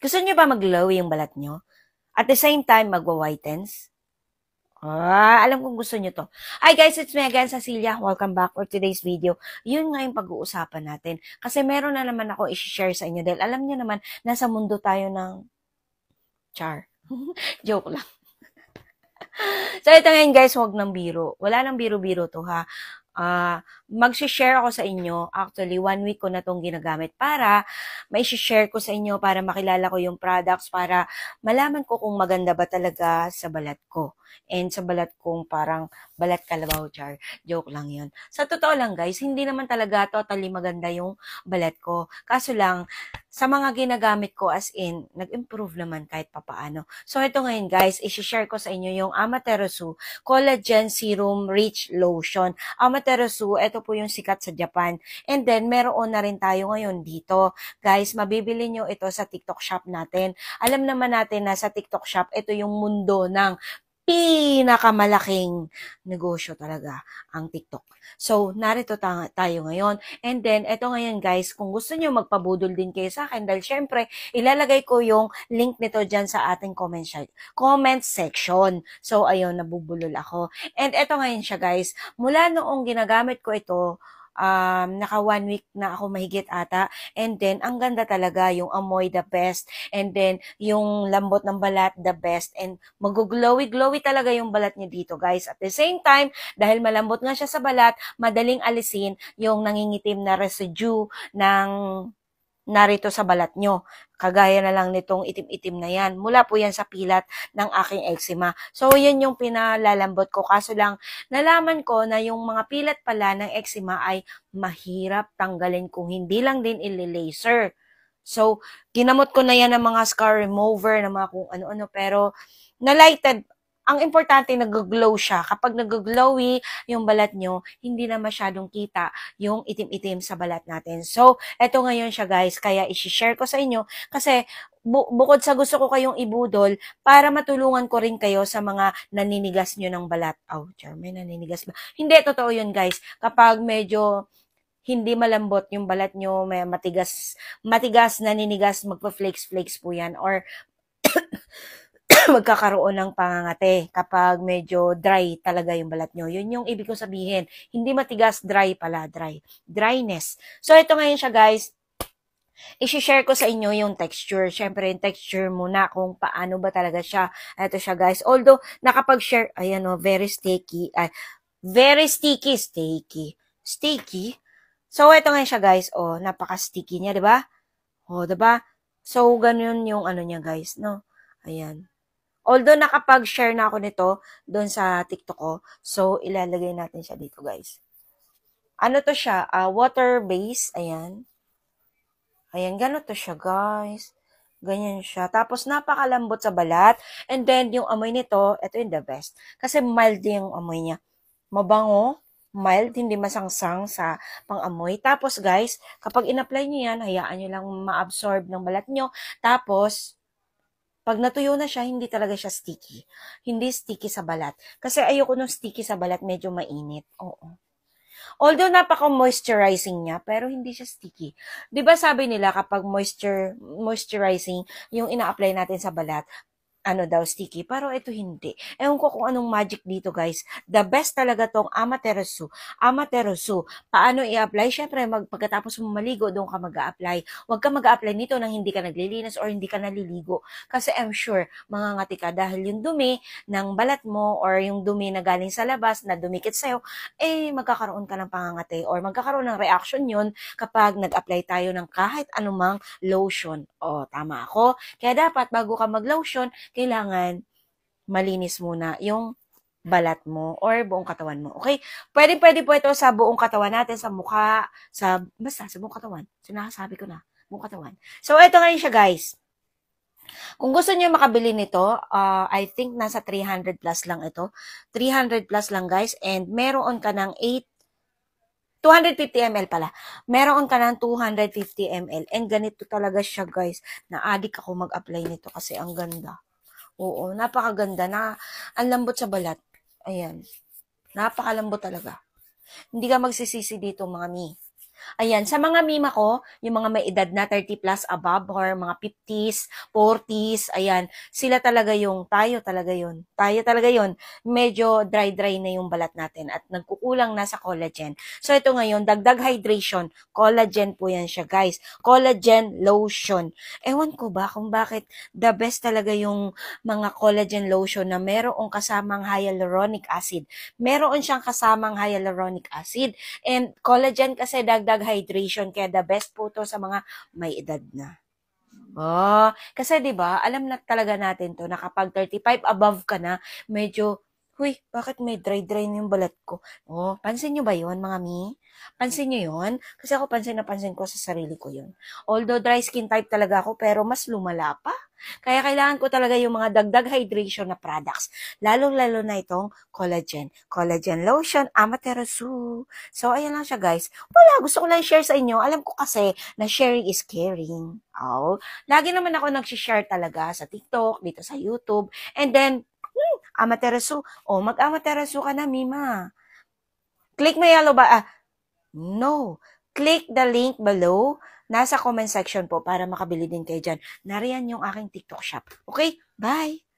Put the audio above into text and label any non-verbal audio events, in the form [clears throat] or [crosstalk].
Gusto niyo ba mag glow yung balat niyo? At the same time, magwa-whitens? Ah, alam kong gusto niyo to. Hi guys, it's me again, Cecilia. Welcome back for today's video. Yun nga yung pag-uusapan natin. Kasi meron na naman ako i-share sa inyo. Dahil alam niyo naman, nasa mundo tayo ng char. [laughs] Joke lang. [laughs] so, ito ngayon guys, huwag ng biro. Wala nang biro-biro to ha. Uh, ah, mag-share ako sa inyo. Actually, one week ko na itong ginagamit para may share ko sa inyo para makilala ko yung products, para malaman ko kung maganda ba talaga sa balat ko. And sa balat kong parang balat kalabaw char. Joke lang yun. Sa totoo lang guys, hindi naman talaga totally maganda yung balat ko. Kaso lang, sa mga ginagamit ko as in, nag-improve naman kahit papaano. So ito ngayon guys, i-share ko sa inyo yung Amaterasu Collagen Serum Rich Lotion. Amaterasu Terasu, ito po yung sikat sa Japan. And then, meron na rin tayo ngayon dito. Guys, mabibili nyo ito sa TikTok shop natin. Alam naman natin na sa TikTok shop, ito yung mundo ng pinakamalaking negosyo talaga ang TikTok. So, narito tayo ngayon. And then, eto ngayon guys, kung gusto nyo magpabudol din kayo sa akin, dahil syempre, ilalagay ko yung link nito dyan sa ating comment, comment section. So, ayun, nabubulol ako. And eto ngayon siya guys, mula noong ginagamit ko ito, um, naka one week na ako mahigit ata. And then, ang ganda talaga yung amoy the best. And then, yung lambot ng balat the best. And maguglowy-glowy talaga yung balat niya dito guys. At the same time, dahil malambot nga siya sa balat, madaling alisin yung nangingitim na residue ng narito sa balat nyo. Kagaya na lang nitong itim-itim na yan. Mula po yan sa pilat ng aking eczema. So, yan yung pinalalambot ko. Kaso lang, nalaman ko na yung mga pilat pala ng eczema ay mahirap tanggalin kung hindi lang din ili-laser. So, kinamot ko na yan ng mga scar remover, ng mga kung ano-ano, pero nalighted ang importante, nag-glow siya. Kapag nag-glowy yung balat nyo, hindi na masyadong kita yung itim-itim sa balat natin. So, eto ngayon siya guys, kaya isi-share ko sa inyo kasi bu- bukod sa gusto ko kayong ibudol para matulungan ko rin kayo sa mga naninigas nyo ng balat. Oh, Charmaine, naninigas ba? Hindi, totoo yun guys. Kapag medyo hindi malambot yung balat nyo, may matigas, matigas, naninigas, magpa-flakes-flakes po yan. Or [clears throat] magkakaroon ng pangangate kapag medyo dry talaga yung balat nyo. Yun yung ibig ko sabihin. Hindi matigas, dry pala, dry. Dryness. So, ito ngayon siya guys, i-share ko sa inyo yung texture. Siyempre, yung texture muna kung paano ba talaga siya. Ito siya, guys. Although, nakapag-share, ayan o, oh, very sticky. Ay, very sticky, sticky. Sticky? So, ito ngayon siya, guys. O, oh, napaka-sticky niya, di ba? O, oh, di ba? So, ganun yung ano niya, guys, no? Ayan. Although nakapag-share na ako nito doon sa TikTok ko. So, ilalagay natin siya dito, guys. Ano to siya? Uh, water base. Ayan. Ayan, gano'n to siya, guys. Ganyan siya. Tapos, napakalambot sa balat. And then, yung amoy nito, ito yung the best. Kasi mild yung amoy niya. Mabango, mild, hindi masangsang sa pang-amoy. Tapos, guys, kapag in-apply niyo yan, hayaan niyo lang ma-absorb ng balat niyo. Tapos, pag natuyo na siya, hindi talaga siya sticky. Hindi sticky sa balat. Kasi ayoko nung sticky sa balat, medyo mainit. Oo. Although napaka-moisturizing niya, pero hindi siya sticky. 'Di ba sabi nila kapag moisture moisturizing, yung ina-apply natin sa balat, ano daw, sticky. Pero ito hindi. eh ko kung anong magic dito, guys. The best talaga tong Amaterasu. Amaterasu. Paano i-apply? syempre mag, pagkatapos mo maligo, doon ka mag apply Huwag ka mag apply nito nang hindi ka naglilinis or hindi ka naliligo. Kasi I'm sure, mga ngati ka dahil yung dumi ng balat mo or yung dumi na galing sa labas na dumikit sa'yo, eh, magkakaroon ka ng pangangati or magkakaroon ng reaction yun kapag nag-apply tayo ng kahit anumang lotion. O, tama ako. Kaya dapat, bago ka mag-lotion, kailangan malinis muna yung balat mo or buong katawan mo. Okay? Pwede, pwede po ito sa buong katawan natin, sa mukha, sa, basta, sa buong katawan. Sinasabi ko na, buong katawan. So, ito ngayon siya, guys. Kung gusto niyo makabili nito, uh, I think nasa 300 plus lang ito. 300 plus lang, guys. And meron ka ng 8 250 ml pala. Meron ka ng 250 ml. And ganito talaga siya, guys. Na-addict ako mag-apply nito kasi ang ganda. Oo, napakaganda na ang lambot sa balat. Ayan. Napakalambot talaga. Hindi ka magsisisi dito, mami. Ayan, sa mga mima ko, yung mga may edad na 30 plus above or mga 50s, 40s, ayan, sila talaga yung, tayo talaga yun. Tayo talaga yun. Medyo dry-dry na yung balat natin at nagkukulang na sa collagen. So ito ngayon, dagdag hydration, collagen po yan siya guys. Collagen lotion. Ewan ko ba kung bakit the best talaga yung mga collagen lotion na merong kasamang hyaluronic acid. Meron siyang kasamang hyaluronic acid and collagen kasi dagdag dagdag hydration kaya the best po to sa mga may edad na. Oh, kasi 'di ba, alam na talaga natin 'to na kapag 35 above ka na, medyo Uy, bakit may dry-dry na yung balat ko? O, oh, pansin nyo ba yon mga mi? Pansin nyo yon Kasi ako pansin na pansin ko sa sarili ko yon Although dry skin type talaga ako, pero mas lumala pa. Kaya kailangan ko talaga yung mga dagdag hydration na products. Lalo-lalo na itong collagen. Collagen lotion, Amaterasu. So, ayan lang siya guys. Wala, gusto ko lang share sa inyo. Alam ko kasi na sharing is caring. Oh, lagi naman ako nag-share talaga sa TikTok, dito sa YouTube. And then, Amaterasu. O, oh, mag-amaterasu ka na, Mima. Click mo yellow ba? Ah, no. Click the link below. Nasa comment section po para makabili din kayo dyan. Nariyan yung aking TikTok shop. Okay? Bye!